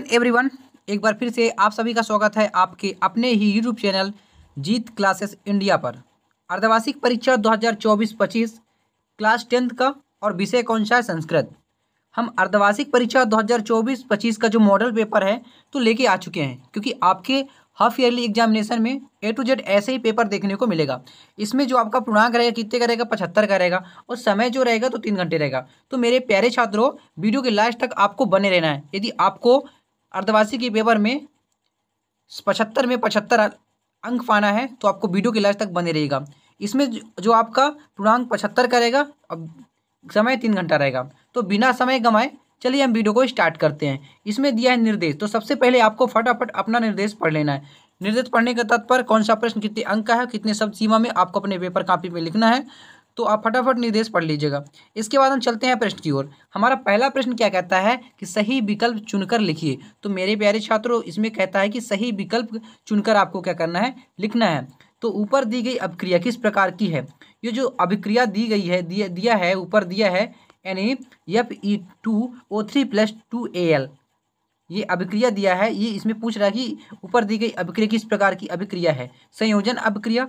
every everyone एक बार फिर से आप सभी का स्वागत है आपके अपने ही YouTube channel Jeet classes India पर अर्धवार्षिक परीक्षा 2024-25 क्लास टेंथ का और विषय कौन सा है संस्कृत हम अर्धवार्षिक परीक्षा 2024-25 का जो मॉडल पेपर है तो लेके आ चुके हैं क्योंकि आपके हाफ ईयरली एग्जामिनेशन में ए टू जेड ऐसे ही पेपर देखने को मिलेगा इसमें जो आपका पूर्णांक रहेगा कितने का रहेगा पचहत्तर का रहेगा और समय जो रहेगा तो तीन घंटे रहेगा तो मेरे प्यारे छात्रों वीडियो के लास्ट तक आपको बने रहना है यदि आपको अर्धवासी के पेपर में पचहत्तर में पचहत्तर अंक पाना है तो आपको वीडियो के लास्ट तक बने रहेगा इसमें जो आपका पूर्णांक पचहत्तर करेगा अब समय तीन घंटा रहेगा तो बिना समय गंवाए चलिए हम वीडियो को स्टार्ट करते हैं इसमें दिया है निर्देश तो सबसे पहले आपको फटाफट अपना निर्देश पढ़ लेना है निर्देश पढ़ने के तत्पर कौन सा प्रश्न कितने अंक का है कितने शब्द सीमा में आपको अपने पेपर कापी में लिखना है तो आप फटाफट निर्देश पढ़ लीजिएगा इसके बाद हम चलते हैं प्रश्न की ओर हमारा पहला प्रश्न क्या कहता है कि सही विकल्प चुनकर लिखिए तो मेरे प्यारे छात्रों इसमें कहता है कि सही विकल्प चुनकर आपको क्या करना है लिखना है तो ऊपर दी गई अभिक्रिया किस प्रकार की है ये जो अभिक्रिया दी गई है दिया दिया है ऊपर दिया है यानी F E two O three plus two A L ये अभिक्रिया दिया है ये इसमें पूछ रहा है कि ऊपर दी गई अभिक्रिया किस प्रकार की अभिक्रिया है संयोजन अभिक्रिया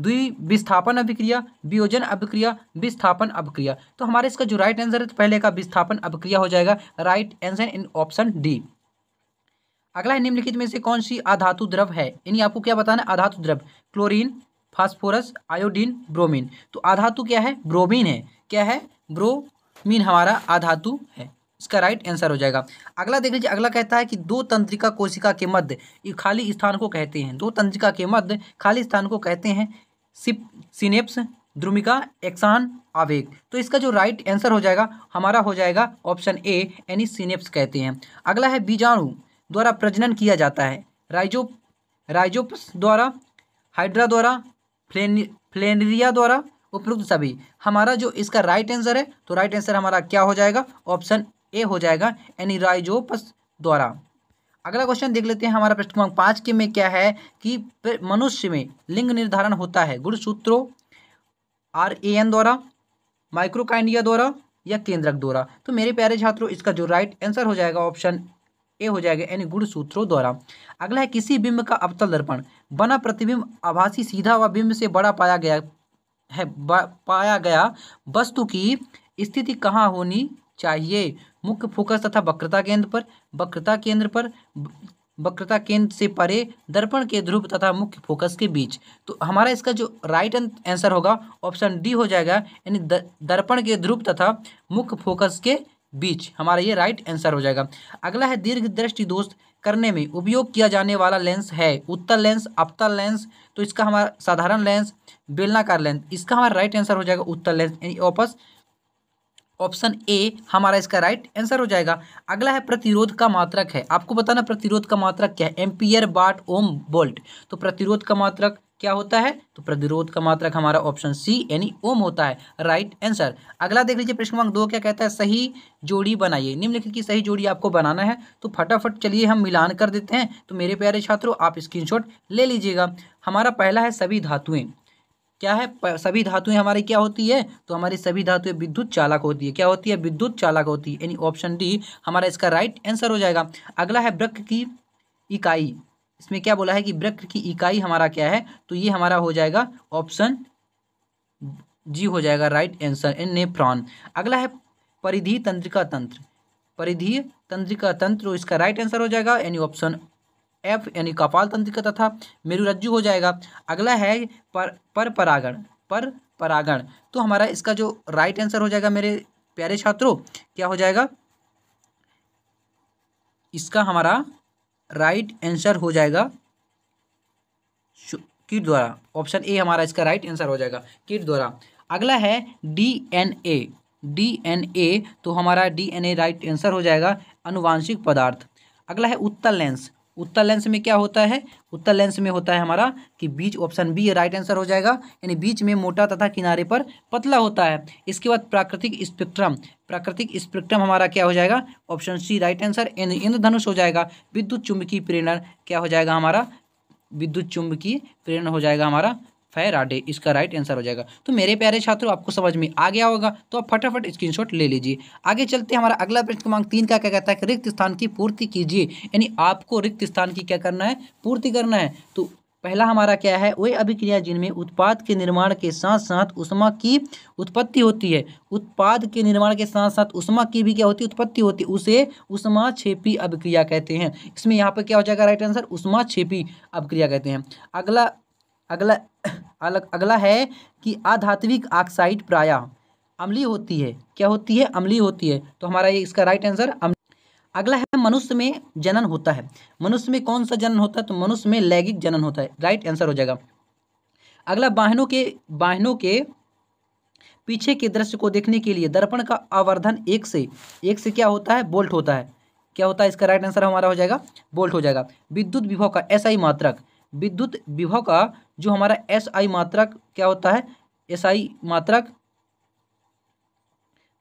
द्वि विस्थापन अभिक्रिया वियोजन अभिक्रिया विस्थापन अभिक्रिया तो हमारे इसका जो राइट आंसर है तो पहले का विस्थापन अभिक्रिया हो जाएगा right answer in option D अगला है निम्नलिखित में से कौन सी आधातु द्रव है यानी आपको क्या बताना है आधातु द्रव क्लोरीन फास्फोरस आयोडीन ब्रोमीन तो आधातु क्या है ब्रोमीन है क्या है ब्रोमीन हमारा आधातु है इसका राइट आंसर हो जाएगा अगला देख लीजिए अगला कहता है कि दो तंत्रिका कोशिका के मध्य खाली स्थान को कहते हैं दो तंत्रिका के मध्य खाली स्थान को कहते हैं सिनेप्स ध्रुमिका एक्सान आवेग तो इसका जो राइट आंसर हो जाएगा हमारा हो जाएगा ऑप्शन ए यानी सिनेप्स कहते हैं अगला है बीजाणु द्वारा प्रजनन किया जाता है राइजो राइजोप्स द्वारा हाइड्रा द्वारा फ्लेन फ्लेनरिया द्वारा उपयुक्त सभी हमारा जो इसका राइट आंसर है तो राइट आंसर हमारा क्या हो जाएगा ऑप्शन ए हो जाएगा यानी राइजोपस द्वारा अगला क्वेश्चन देख लेते हैं हमारा प्रश्न क्रमांक पाँच के में क्या है कि मनुष्य में लिंग निर्धारण होता है गुणसूत्रों आर ए एन द्वारा माइक्रोकाइंडिया द्वारा या केंद्रक द्वारा तो मेरे प्यारे छात्रों इसका जो राइट आंसर हो जाएगा ऑप्शन ए हो जाएगा यानी गुणसूत्रों द्वारा अगला है किसी बिंब का अवतल दर्पण बना प्रतिबिंब आभासी सीधा व बिंब से बड़ा पाया गया है पाया गया वस्तु की स्थिति कहाँ होनी चाहिए मुख्य फोकस तथा वक्रता केंद्र पर वक्रता केंद्र पर वक्रता केंद्र से परे दर्पण के ध्रुव तथा मुख्य फोकस के बीच तो हमारा इसका जो राइट आंसर होगा ऑप्शन डी हो जाएगा यानी दर्पण के ध्रुव तथा मुख्य फोकस के बीच हमारा ये राइट आंसर हो जाएगा अगला है दीर्घ दृष्टि दोस्त करने में उपयोग किया जाने वाला लेंस है उत्तर लेंस अपतल लेंस तो इसका हमारा साधारण लेंस बेलनाकार लेंस इसका हमारा राइट आंसर हो जाएगा उत्तर लेंस यानी वापस ऑप्शन ए हमारा इसका राइट आंसर हो जाएगा अगला है प्रतिरोध का मात्रक है आपको बताना प्रतिरोध का मात्रक क्या है एम्पियर बाट ओम बोल्ट तो प्रतिरोध का मात्रक क्या होता है तो प्रतिरोध का मात्रक हमारा ऑप्शन सी यानी ओम होता है राइट आंसर अगला देख लीजिए प्रश्न क्रमांक दो क्या कहता है सही जोड़ी बनाइए निम्नलिखित की सही जोड़ी आपको बनाना है तो फटाफट चलिए हम मिलान कर देते हैं तो मेरे प्यारे छात्रों आप स्क्रीनशॉट ले लीजिएगा हमारा पहला है सभी धातुएं क्या है सभी धातुएं हमारी क्या होती है तो हमारी सभी धातुएं विद्युत चालक होती है क्या होती है विद्युत चालक होती है यानी ऑप्शन डी हमारा इसका राइट आंसर हो जाएगा अगला है ब्रक की इकाई इसमें क्या बोला है कि ब्रक की इकाई हमारा क्या है तो ये हमारा हो जाएगा ऑप्शन जी हो जाएगा राइट आंसर एन नेफ्रॉन अगला है परिधि तंत्रिका तंत्र परिधि तंत्रिका तंत्र तो इसका राइट आंसर हो जाएगा यानी ऑप्शन एफ यानी कपाल तंत्रिका तथा मेरुरज्जु हो जाएगा अगला है पर पर परागण पर परागण तो हमारा इसका जो राइट आंसर हो जाएगा मेरे प्यारे छात्रों क्या हो जाएगा इसका हमारा राइट आंसर हो जाएगा किट द्वारा ऑप्शन ए हमारा इसका राइट आंसर हो जाएगा किट द्वारा अगला है डीएनए डीएनए तो हमारा डीएनए राइट आंसर हो जाएगा अनुवांशिक पदार्थ अगला है उत्तल लेंस उत्तर लेंस में क्या होता है उत्तर लेंस में होता है हमारा कि बीच ऑप्शन बी राइट आंसर हो जाएगा यानी बीच में मोटा तथा किनारे पर पतला होता है इसके बाद प्राकृतिक स्पेक्ट्रम प्राकृतिक स्पेक्ट्रम हमारा क्या हो जाएगा ऑप्शन सी राइट आंसर इंद्रधनुष हो जाएगा विद्युत चुंबकीय प्रेरण क्या हो जाएगा हमारा विद्युत चुंबकीय प्रेरण हो जाएगा हमारा फेराडे इसका राइट आंसर हो जाएगा तो मेरे प्यारे छात्रों आपको समझ में आ गया होगा तो आप फटाफट स्क्रीनशॉट ले लीजिए आगे चलते हमारा अगला प्रश्न क्रमांक तीन का क्या कहता है कि रिक्त स्थान की पूर्ति कीजिए यानी आपको रिक्त स्थान की क्या करना है पूर्ति करना है तो पहला हमारा क्या है वे अभिक्रिया जिनमें उत्पाद के निर्माण के साथ साथ उष्मा की उत्पत्ति होती है उत्पाद के निर्माण के साथ साथ उष्मा की भी क्या होती है उत्पत्ति होती है उसे उष्मा छेपी अभिक्रिया कहते हैं इसमें यहाँ पर क्या हो जाएगा राइट आंसर उष्मा छेपी अभिक्रिया कहते हैं अगला अगला अलग अगला है कि अधात्विक ऑक्साइड प्राय अम्ली होती है क्या होती है अम्ली होती है तो हमारा ये इसका राइट आंसर अगला है मनुष्य में जनन होता है मनुष्य में कौन सा जनन होता है तो मनुष्य में लैगिक जनन होता है राइट आंसर हो जाएगा अगला वाहनों के वाहनों के पीछे के दृश्य को देखने के लिए दर्पण का आवर्धन एक से एक से क्या होता है बोल्ट होता है क्या होता है इसका राइट आंसर हमारा हो जाएगा बोल्ट हो जाएगा विद्युत विभव का ऐसा ही मात्रक विद्युत विभव का जो हमारा एस आई मात्रक क्या होता है एस आई मात्रक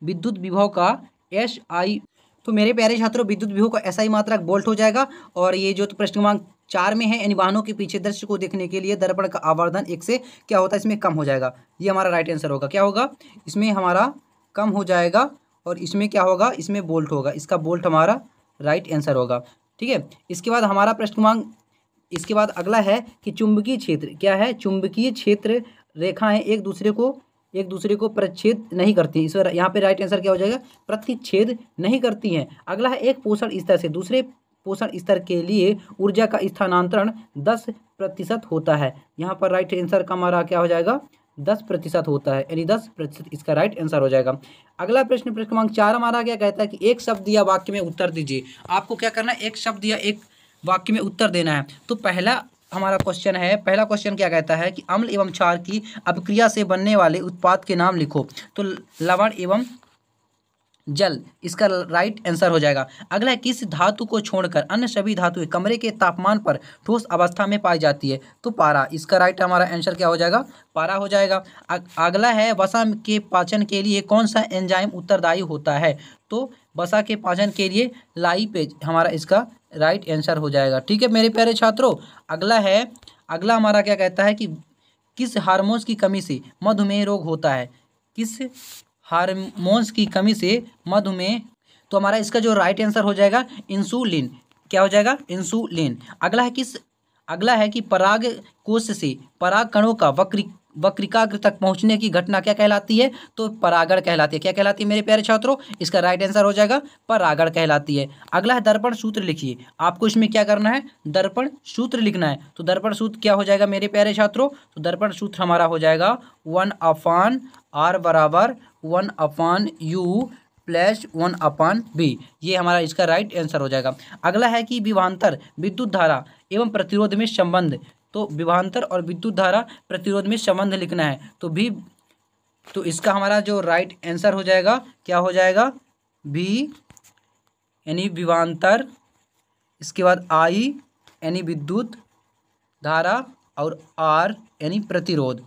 विद्युत विभव का एस आई तो मेरे प्यारे छात्रों विद्युत विभव का एस आई मात्रक बोल्ट हो जाएगा और ये जो तो प्रश्न क्रमांक चार में है यानी वाहनों के पीछे दृश्य को देखने के लिए दर्पण का आवर्धन एक से क्या होता है इसमें कम हो जाएगा ये हमारा राइट आंसर होगा क्या होगा इसमें हमारा कम हो जाएगा और इसमें क्या होगा इसमें बोल्ट होगा इसका बोल्ट हमारा राइट आंसर होगा ठीक है इसके बाद हमारा प्रश्न क्रमांक इसके बाद अगला है कि चुंबकीय क्षेत्र क्या है चुंबकीय क्षेत्र रेखाएं एक दूसरे को एक दूसरे को प्रतिच्छेद नहीं करती इस यहाँ पे राइट आंसर क्या हो जाएगा प्रतिच्छेद नहीं करती हैं अगला है एक पोषण स्तर से दूसरे पोषण स्तर के लिए ऊर्जा का स्थानांतरण दस प्रतिशत होता है यहाँ पर राइट आंसर का हमारा क्या हो जाएगा दस प्रतिशत होता है यानी दस प्रतिशत इसका राइट आंसर हो जाएगा अगला प्रश्न प्रश्न क्रमांक चार हमारा क्या कहता है कि एक शब्द या वाक्य में उत्तर दीजिए आपको क्या करना है एक शब्द या एक वाक्य में उत्तर देना है तो पहला हमारा क्वेश्चन है पहला क्वेश्चन क्या कहता है कि अम्ल एवं क्षार की अभिक्रिया से बनने वाले उत्पाद के नाम लिखो तो लवण एवं जल इसका राइट आंसर हो जाएगा अगला है किस धातु को छोड़कर अन्य सभी धातु कमरे के तापमान पर ठोस अवस्था में पाई जाती है तो पारा इसका राइट हमारा आंसर क्या हो जाएगा पारा हो जाएगा अगला है वसा के पाचन के लिए कौन सा एंजाइम उत्तरदायी होता है तो बसा के पाचन के लिए लाई पेज हमारा इसका राइट आंसर हो जाएगा ठीक है मेरे प्यारे छात्रों अगला है अगला हमारा क्या कहता है कि किस हारमोन्स की कमी से मधुमेह रोग होता है किस हारमोन्स की कमी से मधुमेह तो हमारा इसका जो राइट आंसर हो जाएगा इंसुलिन क्या हो जाएगा इंसुलिन अगला है किस अगला है कि पराग कोष से पराग कणों का वक्री वक्रिकाग्र तक पहुंचने की घटना क्या कहलाती है तो परागण कहलाती है क्या कहलाती है मेरे प्यारे छात्रों इसका राइट आंसर हो जाएगा परागण कहलाती है अगला है दर्पण सूत्र लिखिए आपको इसमें क्या करना है दर्पण सूत्र लिखना है तो दर्पण सूत्र क्या हो जाएगा मेरे प्यारे छात्रों तो दर्पण सूत्र हमारा हो जाएगा वन अफान आर बराबर one upon U plus one upon B ये हमारा इसका राइट आंसर हो जाएगा अगला है कि विभांतर विद्युत धारा एवं प्रतिरोध में संबंध तो विभांतर और विद्युत धारा प्रतिरोध में संबंध लिखना है तो भी तो इसका हमारा जो राइट आंसर हो जाएगा क्या हो जाएगा भी यानी विभांतर इसके बाद आई यानी विद्युत धारा और आर यानी प्रतिरोध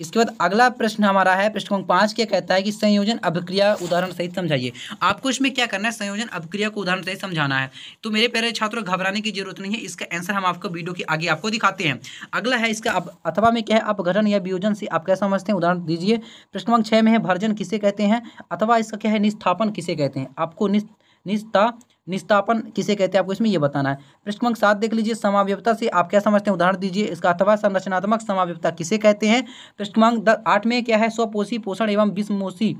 इसके बाद अगला प्रश्न हमारा है प्रश्न क्रमांक पांच क्या कहता है कि संयोजन अभिक्रिया उदाहरण सहित समझाइए आपको इसमें क्या करना है संयोजन अभिक्रिया को उदाहरण सहित समझाना है तो मेरे प्यारे छात्रों घबराने की जरूरत नहीं है इसका आंसर हम आपको वीडियो के आगे आपको दिखाते हैं अगला है इसका अथवा में क्या है अपघटन या वियोजन से आप क्या समझते हैं उदाहरण दीजिए प्रश्न क्रमांक छह में है भर्जन किसे कहते हैं अथवा इसका क्या है निस्थापन किसे कहते हैं आपको निस्थ निस्ता निस्तापन किसे कहते हैं आपको इसमें यह बताना है प्रश्न क्रमांक सात देख लीजिए समाव्यवता से आप क्या समझते हैं उदाहरण दीजिए इसका अथवा संरचनात्मक समाव्यवता किसे कहते हैं प्रश्न क्रमांक आठ में क्या है स्वपोषी पोषण एवं विषमोषी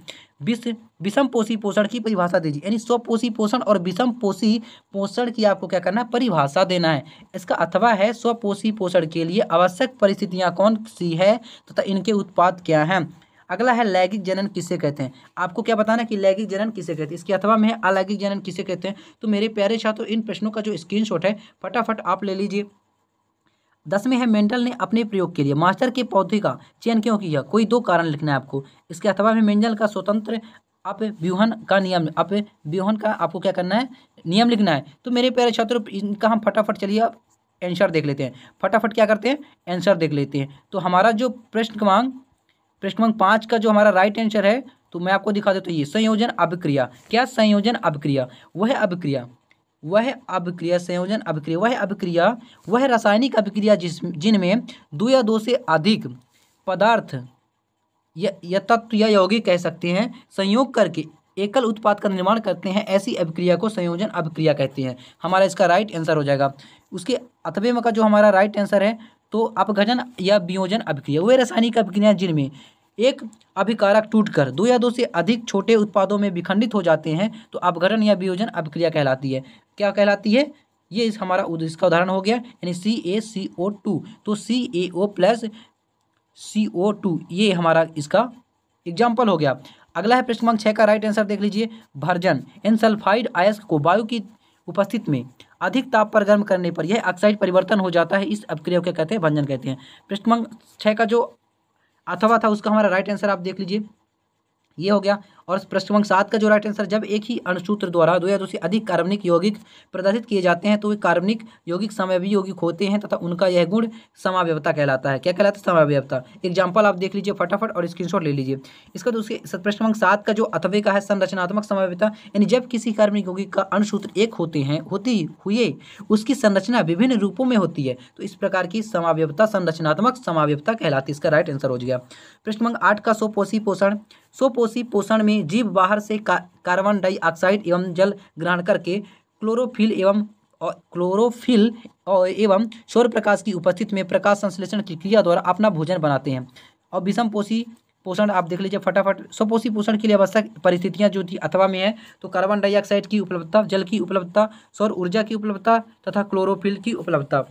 विष विषम पोषी पोषण की परिभाषा दीजिए यानी स्वपोषी पोषण और विषम पोषी पोषण की आपको क्या करना है परिभाषा देना है इसका अथवा है स्वपोषी पोषण के लिए आवश्यक परिस्थितियाँ कौन सी है तथा तो इनके उत्पाद क्या हैं अगला है लैगिक जनन किसे कहते हैं आपको क्या बताना कि लैगिक जनन किसे कहते हैं इसके अथवा में अलैगिक जनन किसे कहते हैं तो मेरे प्यारे छात्रों इन प्रश्नों का जो शॉट है फटाफट आप ले लीजिए दस में है मेंडल ने अपने प्रयोग के लिए मास्टर के पौधे का चयन क्यों किया कोई दो कारण लिखना है आपको इसके अथवा में मेंडल का स्वतंत्र आप व्यूहन का नियम आप व्यूहन का आपको क्या करना है नियम लिखना है तो मेरे प्यारे छात्रों इनका हम फटाफट चलिए आप आंसर देख लेते हैं फटाफट क्या करते हैं आंसर देख लेते हैं तो हमारा जो प्रश्न क्रमांक प्रश्न क्रमांक पाँच का जो हमारा राइट आंसर है तो मैं आपको दिखा देता हूँ ये संयोजन अभिक्रिया क्या संयोजन अभिक्रिया वह अभिक्रिया वह अभिक्रिया संयोजन अभिक्रिया वह अभिक्रिया वह रासायनिक अभिक्रिया जिस जिनमें दो या दो से अधिक पदार्थ या तत्व या यौगिक कह सकते हैं संयोग करके एकल उत्पाद का निर्माण करते हैं ऐसी अभिक्रिया को संयोजन अभिक्रिया कहते हैं हमारा इसका राइट आंसर हो जाएगा उसके अथवे में का जो हमारा राइट आंसर है तो अपघटन या वियोजन अभिक्रिया वे रासायनिक अभिक्रिया जिनमें एक अभिकारक टूटकर दो या दो से अधिक छोटे उत्पादों में विखंडित हो जाते हैं तो अपघटन या वियोजन अभिक्रिया कहलाती है क्या कहलाती है ये इस हमारा इसका उदाहरण हो गया यानी सी ए सी ओ टू तो सी ए O plus C O to ये हमारा इसका एग्जाम्पल हो गया अगला है प्रश्न क्रमांक छः का राइट आंसर देख लीजिए भर्जन एन सल्फाइड को वायु की उपस्थित में अधिक ताप पर गर्म करने पर यह ऑक्साइड परिवर्तन हो जाता है इस अपक्रिया को कहते हैं भंजन कहते हैं पृष्ठमंग छः का जो अथवा था उसका हमारा राइट आंसर आप देख लीजिए ये हो गया और प्रश्न क्रमांक सात का जो राइट आंसर जब एक ही अणुसूत्र द्वारा दो या दो तो से अधिक कार्बनिक यौगिक प्रदर्शित किए जाते हैं तो वे कार्बनिक यौगिक समय यौगिक होते हैं तथा उनका यह गुण समाव्यवता कहलाता है क्या कहलाता है समाव्यवता एग्जाम्पल आप देख लीजिए फटाफट और स्क्रीनशॉट ले लीजिए इसका दूसरे प्रश्न क्रमांक सात का जो अथवे का है संरचनात्मक समाव्यता यानी जब किसी कार्बनिक यौगिक का अणसूत्र एक होते हैं होती हुए उसकी संरचना विभिन्न रूपों में होती है तो इस प्रकार की समाव्यवता संरचनात्मक समाव्यवता कहलाती है इसका राइट आंसर हो गया प्रश्न क्रमांक आठ का सोपोषी पोषण सोपोषी पोषण में यानी जीव बाहर से का, कार्बन डाइऑक्साइड एवं जल ग्रहण करके क्लोरोफिल एवं और क्लोरोफिल और एवं सौर प्रकाश की उपस्थिति में प्रकाश संश्लेषण की क्रिया द्वारा अपना भोजन बनाते हैं और विषम पोषी पोषण आप देख लीजिए फटाफट स्वपोषी पोषण के लिए आवश्यक परिस्थितियां जो थी अथवा में है तो कार्बन डाइऑक्साइड की उपलब्धता जल की उपलब्धता सौर ऊर्जा की उपलब्धता तथा क्लोरोफिल की उपलब्धता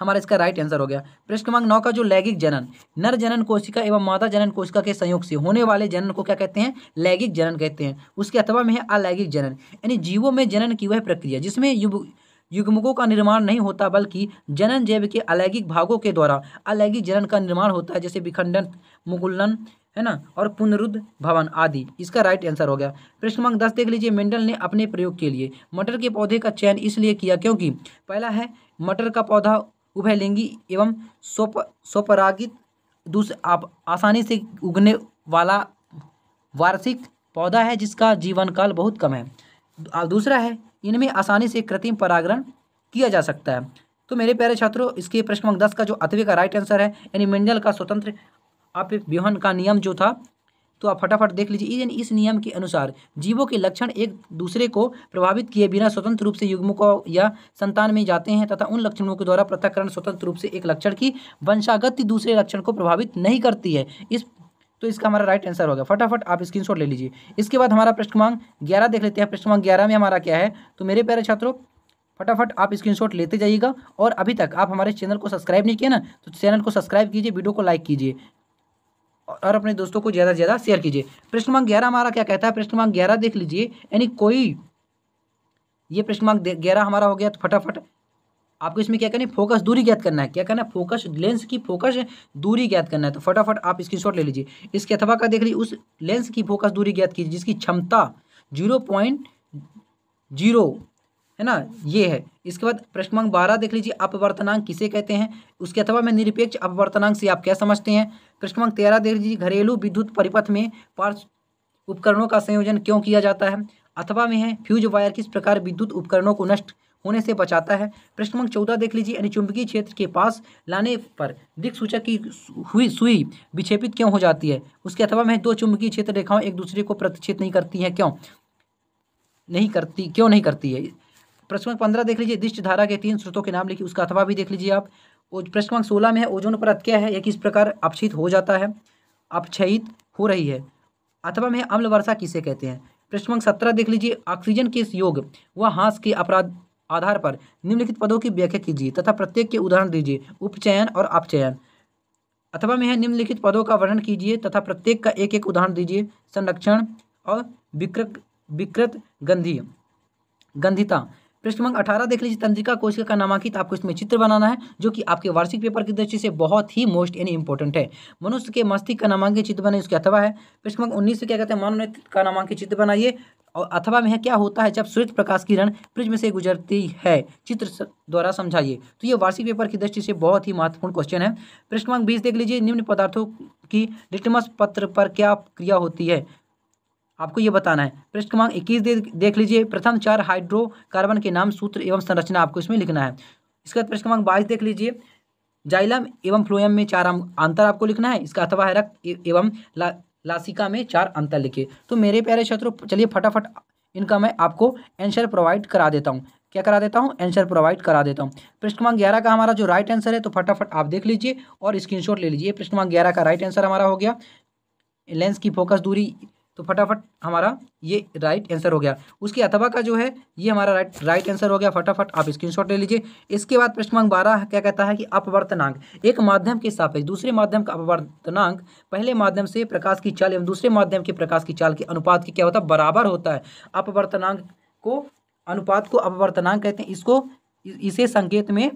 हमारा इसका राइट आंसर हो गया प्रश्न क्रमांक नौ का जो लैगिक जनन नर जनन कोशिका एवं मादा जनन कोशिका के संयोग से होने वाले जनन को क्या कहते हैं लैगिक जनन कहते हैं उसके अथवा में है अलैगिक जनन यानी जीवों में जनन की वह प्रक्रिया जिसमें युग युग्मकों का निर्माण नहीं होता बल्कि जनन जैव के अलैगिक भागों के द्वारा अलैगिक जनन का निर्माण होता है जैसे विखंडन मुगुलन है ना और पुनरुद्ध भवन आदि इसका राइट आंसर हो गया प्रश्न क्रमांक दस देख लीजिए मेंडल ने अपने प्रयोग के लिए मटर के पौधे का चयन इसलिए किया क्योंकि पहला है मटर का पौधा उभयलिंगी एवं स्वप स्वपरागित दूसरे आप आसानी से उगने वाला वार्षिक पौधा है जिसका जीवन काल बहुत कम है दूसरा है इनमें आसानी से कृत्रिम परागरण किया जा सकता है तो मेरे प्यारे छात्रों इसके प्रश्न नंबर दस का जो अतवे का राइट आंसर है यानी मिंडल का स्वतंत्र आप व्यूहन का नियम जो था तो आप फटाफट देख लीजिए इस, इस नियम के अनुसार जीवों के लक्षण एक दूसरे को प्रभावित किए बिना स्वतंत्र रूप से युग्मों को या संतान में जाते हैं तथा उन लक्षणों के द्वारा पृथककरण स्वतंत्र रूप से एक लक्षण की वंशागति दूसरे लक्षण को प्रभावित नहीं करती है इस तो इसका हमारा राइट आंसर होगा फटाफट आप स्क्रीन ले लीजिए इसके बाद हमारा प्रश्न क्रमांक ग्यारह देख लेते हैं प्रश्न क्रमांक ग्यारह में हमारा क्या है तो मेरे प्यारे छात्रों फटाफट आप स्क्रीनशॉट लेते जाइएगा और अभी तक आप हमारे चैनल को सब्सक्राइब नहीं किया ना तो चैनल को सब्सक्राइब कीजिए वीडियो को लाइक कीजिए और अपने दोस्तों को ज़्यादा से ज़्यादा शेयर कीजिए प्रश्न क्रमांक ग्यारह हमारा क्या कहता है प्रश्न क्रमांक ग्यारह देख लीजिए यानी कोई ये प्रश्न क्रमांक ग्यारह हमारा हो गया तो फटाफट आपको इसमें क्या करना है फोकस दूरी ज्ञात करना है क्या करना है फोकस लेंस की फोकस दूरी ज्ञात करना है तो फटाफट आप स्क्रीनशॉट ले लीजिए इसके अथवा का देख लीजिए उस लेंस की फोकस दूरी ज्ञात कीजिए जिसकी क्षमता जीरो पॉइंट जीरो है ना ये है इसके बाद प्रश्न क्रमांक बारह देख लीजिए अपवर्तनांक किसे कहते हैं उसके अथवा में निरपेक्ष अपवर्तनांक से आप क्या समझते हैं प्रश्न क्रमांक तेरह देख लीजिए घरेलू विद्युत परिपथ में पार्श्व उपकरणों का संयोजन क्यों किया जाता है अथवा में है फ्यूज वायर किस प्रकार विद्युत उपकरणों को नष्ट होने से बचाता है प्रश्न क्रमांक चौदह देख लीजिए यानी चुंबकीय क्षेत्र के पास लाने पर दिख सूचक की हुई सुई विक्षेपित क्यों हो जाती है उसके अथवा में दो चुंबकीय क्षेत्र रेखाओं एक दूसरे को प्रतिच्छेद नहीं करती है क्यों नहीं करती क्यों नहीं करती है प्रश्न पंद्रह देख लीजिए दिष्ट धारा के तीन स्रोतों के नाम लिखिए उसका अथवा भी देख लीजिए आप प्रश्न क्रमांक सोलह में है ओजोन परत क्या है यह किस प्रकार अपक्षित हो जाता है अपक्षयित हो रही है अथवा में अम्ल वर्षा किसे कहते हैं प्रश्न क्रमांक सत्रह देख लीजिए ऑक्सीजन के योग व हाँस के अपराध आधार पर निम्नलिखित पदों की व्याख्या कीजिए तथा प्रत्येक के उदाहरण दीजिए उपचयन और अपचयन अथवा में है निम्नलिखित पदों का वर्णन कीजिए तथा प्रत्येक का एक एक उदाहरण दीजिए संरक्षण और विकृत विकृत गंधी गंधिता प्रश्न क्रमांक अठारह देख लीजिए तंत्रिका कोशिका का नामांकित आपको इसमें चित्र बनाना है जो कि आपके वार्षिक पेपर की दृष्टि से बहुत ही मोस्ट यानी इंपॉर्टेंट है मनुष्य के मस्तिष्क का नामांकित चित्र बनाइए उसके अथवा है प्रश्न क्रमांक उन्नीस में क्या कहते हैं मानव नेत्र का नामांकित चित्र बनाइए और अथवा में क्या होता है जब सूर्य प्रकाश किरण प्रिज्म से गुजरती है चित्र द्वारा समझाइए तो ये वार्षिक पेपर की दृष्टि से बहुत ही महत्वपूर्ण क्वेश्चन है प्रश्न क्रमांक बीस देख लीजिए निम्न पदार्थों की लिटमस पत्र पर क्या क्रिया होती है आपको ये बताना है प्रश्न क्रमांक इक्कीस दे, देख लीजिए प्रथम चार हाइड्रोकार्बन के नाम सूत्र एवं संरचना आपको इसमें लिखना है इसके बाद प्रश्न क्रमांक बाईस देख लीजिए जाइलम एवं फ्लोयम में चार अंतर आपको लिखना है इसका अथवा है रक्त एवं ला, लासिका में चार अंतर लिखिए तो मेरे प्यारे छात्रों चलिए फटाफट इनका मैं आपको आंसर प्रोवाइड करा देता हूँ क्या करा देता हूँ आंसर प्रोवाइड करा देता हूँ प्रश्न क्रमांक ग्यारह का हमारा जो राइट आंसर है तो फटाफट आप देख लीजिए और स्क्रीनशॉट ले लीजिए प्रश्न क्रमांक ग्यारह का राइट आंसर हमारा हो गया लेंस की फोकस दूरी तो फटाफट हमारा ये राइट आंसर हो गया उसके अथवा का जो है ये हमारा राइट राइट आंसर हो गया फटाफट आप स्क्रीनशॉट ले लीजिए इसके बाद प्रश्न क्रमांक बारह क्या कहता है कि अपवर्तनांक एक माध्यम के सापेक्ष दूसरे माध्यम का अपवर्तनांक पहले माध्यम से प्रकाश की चाल एवं दूसरे माध्यम के प्रकाश की चाल के अनुपात की क्या होता है बराबर होता है अपवर्तनांक को अनुपात को अपवर्तनांक कहते हैं इसको इसे संकेत में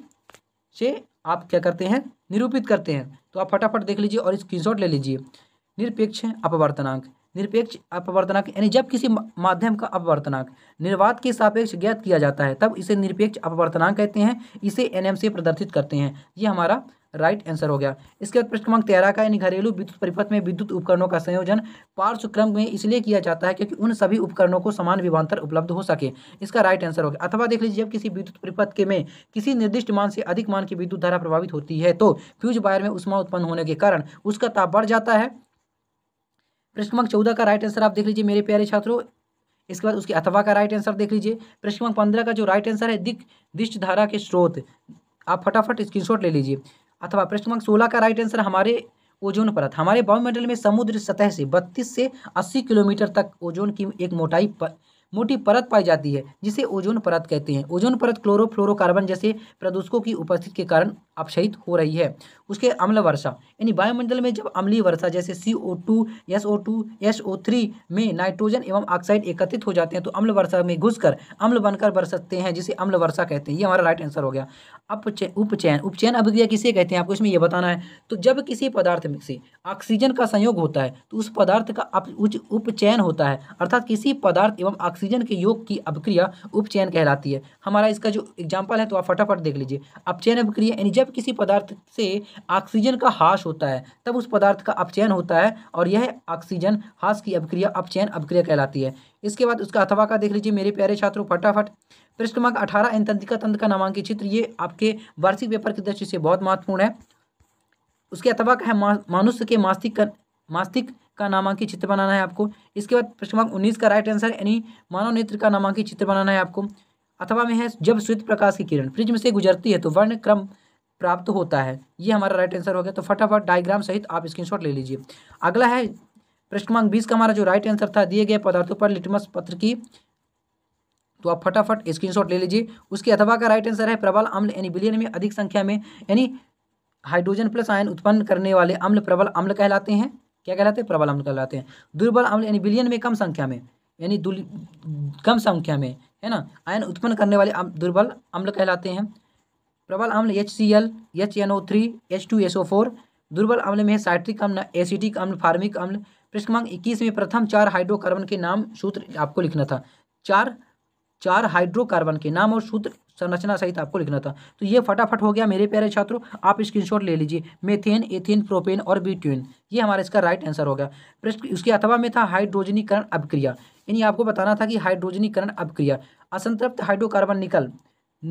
से आप क्या करते हैं निरूपित करते हैं तो आप फटाफट देख लीजिए और स्क्रीनशॉट ले लीजिए निरपेक्ष अपवर्तनांक निरपेक्ष अपवर्तनांक यानी जब किसी माध्यम का अपवर्तनांक निर्वात के सापेक्ष ज्ञात किया जाता है तब इसे निरपेक्ष अपवर्तनांक कहते हैं इसे एन से प्रदर्शित करते हैं ये हमारा राइट आंसर हो गया इसके बाद प्रश्न क्रमांक तेरह का यानी घरेलू विद्युत परिपथ में विद्युत उपकरणों का संयोजन पार्श्व क्रम में इसलिए किया जाता है क्योंकि उन सभी उपकरणों को समान विभांतर उपलब्ध हो सके इसका राइट आंसर हो गया अथवा देख लीजिए जब किसी विद्युत परिपथ के में किसी निर्दिष्ट मान से अधिक मान की विद्युत धारा प्रभावित होती है तो फ्यूज वायर में उष्मा उत्पन्न होने के कारण उसका ताप बढ़ जाता है प्रश्न क्रमांक चौदह का राइट आंसर आप देख लीजिए मेरे प्यारे छात्रों इसके बाद उसके अथवा का राइट आंसर देख लीजिए प्रश्न क्रमांक पंद्रह का जो राइट आंसर है दिख दिष्ट धारा के स्रोत आप फटाफट स्क्रीनशॉट ले लीजिए अथवा प्रश्न क्रमांक सोलह का राइट आंसर हमारे ओजोन परत हमारे वायुमंडल में समुद्र सतह से बत्तीस से अस्सी किलोमीटर तक ओजोन की एक मोटाई पर, मोटी परत पाई जाती है जिसे ओजोन परत कहते हैं ओजोन परत क्लोरोफ्लोरोकार्बन जैसे प्रदूषकों की उपस्थिति के कारण अपक्षयित हो रही है उसके अम्ल वर्षा यानी वायुमंडल में जब अम्लीय वर्षा जैसे C O two S O two S O three में नाइट्रोजन एवं ऑक्साइड एकत्रित हो जाते हैं तो अम्ल वर्षा में घुसकर अम्ल बनकर बर सकते हैं जिसे अम्ल वर्षा कहते हैं ये हमारा राइट आंसर हो गया अपचय उपचयन उपचयन अभिक्रिया किसे कहते हैं आपको इसमें यह बताना है तो जब किसी पदार्थ में से ऑक्सीजन का संयोग होता है तो उस पदार्थ का उपचयन होता है अर्थात किसी पदार्थ एवं ऑक्सीजन के योग की अभिक्रिया उपचयन कहलाती है हमारा इसका जो एग्जाम्पल है तो आप फटाफट देख लीजिए अपचयन अभिक्रिया यानी जब किसी पदार्थ से ऑक्सीजन का हास होता है तब उस पदार्थ का अपचयन होता है और यह ऑक्सीजन हास की अभिक्रिया अपचयन अभिक्रिया कहलाती है इसके बाद उसका अथवा का देख लीजिए मेरे प्यारे छात्रों फटाफट पृष्ठ क्रमांक अठारह एनतंत्रिका तंत्र का नामांकित चित्र ये आपके वार्षिक पेपर की दृष्टि से बहुत महत्वपूर्ण है उसके अथवा का है मानुष्य के मास्तिक मास्तिक का नामांकित चित्र बनाना है आपको इसके बाद प्रश्न क्रमांक उन्नीस का राइट आंसर यानी मानव नेत्र का नामांकित चित्र बनाना है आपको अथवा में है जब श्वेत प्रकाश की किरण प्रिज्म से गुजरती है तो वर्ण क्रम प्राप्त होता है ये हमारा राइट आंसर हो गया तो फटाफट डायग्राम सहित आप स्क्रीनशॉट ले लीजिए अगला है प्रश्न क्रमांक बीस का हमारा जो राइट आंसर था दिए गए पदार्थों पर लिटमस पत्र की तो आप फटाफट स्क्रीनशॉट ले लीजिए उसके अथवा का राइट आंसर है प्रबल अम्ल यानी बिलियन में अधिक संख्या में यानी हाइड्रोजन प्लस आयन उत्पन्न करने वाले अम्ल प्रबल अम्ल कहलाते हैं क्या कहलाते हैं प्रबल अम्ल कहलाते हैं दुर्बल अम्ल यानी बिलियन में कम संख्या में यानी कम संख्या में है ना आयन उत्पन्न करने वाले दुर्बल अम्ल कहलाते हैं प्रबल अम्ल H C L H N O three H two S O four दुर्बल अम्ल में साइट्रिक अम्ल एसिटिक अम्ल फार्मिक अम्ल प्रश्न क्रमांक इक्कीस में प्रथम चार हाइड्रोकार्बन के नाम सूत्र आपको लिखना था चार चार हाइड्रोकार्बन के नाम और सूत्र संरचना सहित आपको लिखना था तो ये फटाफट हो गया मेरे प्यारे छात्रों आप स्क्रीनशॉट ले लीजिए मेथेन एथेन प्रोपेन और बीट्यून ये हमारा इसका राइट आंसर हो गया प्रश्न उसके अथवा में था हाइड्रोजनीकरण अपक्रिया यानी आपको बताना था कि हाइड्रोजनीकरण अपक्रिया असंतृप्त हाइड्रोकार्बन निकल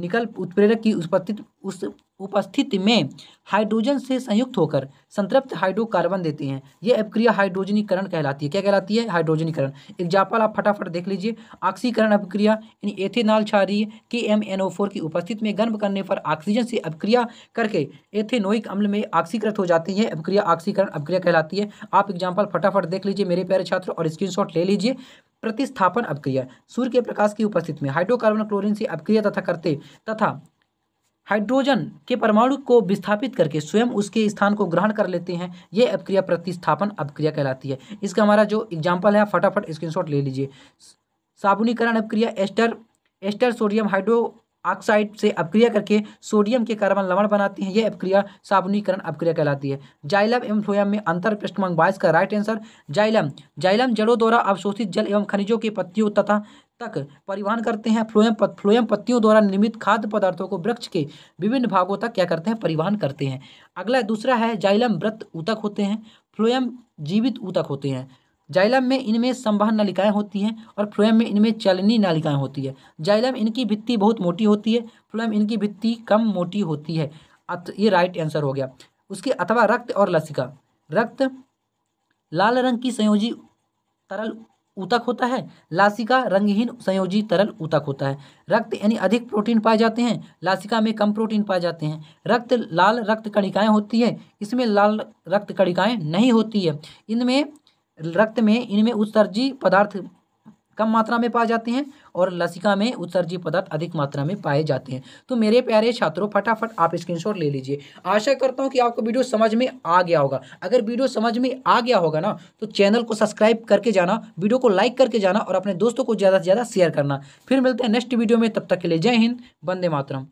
निकल उत्प्रेरक की उपस्थित उस उपस्थिति में हाइड्रोजन से संयुक्त होकर संतृप्त हाइड्रोकार्बन देते हैं यह अपक्रिया हाइड्रोजनीकरण कहलाती है क्या कहलाती है हाइड्रोजनीकरण एग्जाम्पल आप फटाफट देख लीजिए ऑक्सीकरण अपक्रिया यानी एथेनॉल क्षारीय के एम एन ओ फोर की उपस्थिति में गर्म करने पर ऑक्सीजन से अपक्रिया करके एथेनोइक अम्ल में ऑक्सीकृत हो जाती है अपक्रिया ऑक्सीकरण अपक्रिया कहलाती है आप एग्जाम्पल फटाफट देख लीजिए मेरे प्यारे छात्र और स्क्रीनशॉट ले लीजिए प्रतिस्थापन अपक्रिया सूर्य के प्रकाश की उपस्थिति में हाइड्रोकार्बन क्लोरीन से अपक्रिया तथा करते तथा हाइड्रोजन के परमाणु को विस्थापित करके स्वयं उसके स्थान को ग्रहण कर लेते हैं यह अपक्रिया प्रतिस्थापन अपक्रिया कहलाती है इसका हमारा जो एग्जाम्पल है फटाफट स्क्रीनशॉट ले लीजिए साबुनीकरण अपक्रिया ester ester sodium hydroxide से अपक्रिया करके सोडियम के कार्बन लवण बनाती हैं यह अपक्रिया साबुनीकरण अपक्रिया कहलाती है जाइलम एवं फ्लोयम में अंतर प्रश्न बाईस का राइट आंसर जाइलम जाइलम जड़ों द्वारा अवशोषित जल एवं खनिजों के पत्तियों तथा तक परिवहन करते हैं फ्लोयम पत, फ्लोयम पत्तियों द्वारा निर्मित खाद्य पदार्थों को वृक्ष के विभिन्न भागों तक क्या करते हैं परिवहन करते हैं अगला दूसरा है जाइलम व्रत ऊतक होते हैं फ्लोयम जीवित ऊतक होते हैं जाइलम में इनमें संवहन नलिकाएं होती हैं और फ्लोएम में इनमें चलनी नलिकाएं होती है जाइलम इनकी भित्ती बहुत मोटी होती है फ्लोएम इनकी भित्ती कम मोटी होती है ये राइट आंसर हो गया उसके अथवा रक्त और लसिका रक्त लाल रंग की संयोजी तरल ऊतक होता है लासिका रंगहीन संयोजी तरल ऊतक होता है रक्त यानी अधिक प्रोटीन पाए जाते हैं लासिका में कम प्रोटीन पाए जाते हैं रक्त लाल रक्त कणिकाएं होती है इसमें लाल रक्त कणिकाएं नहीं होती है इनमें रक्त में इनमें उत्सर्जी पदार्थ कम मात्रा में पाए जाते हैं और लसिका में उत्सर्जी पदार्थ अधिक मात्रा में पाए जाते हैं तो मेरे प्यारे छात्रों फटाफट आप स्क्रीनशॉट ले लीजिए आशा करता हूँ कि आपको वीडियो समझ में आ गया होगा अगर वीडियो समझ में आ गया होगा ना तो चैनल को सब्सक्राइब करके जाना वीडियो को लाइक करके जाना और अपने दोस्तों को ज़्यादा से ज़्यादा शेयर करना फिर मिलते हैं नेक्स्ट वीडियो में तब तक के लिए जय हिंद वंदे मातरम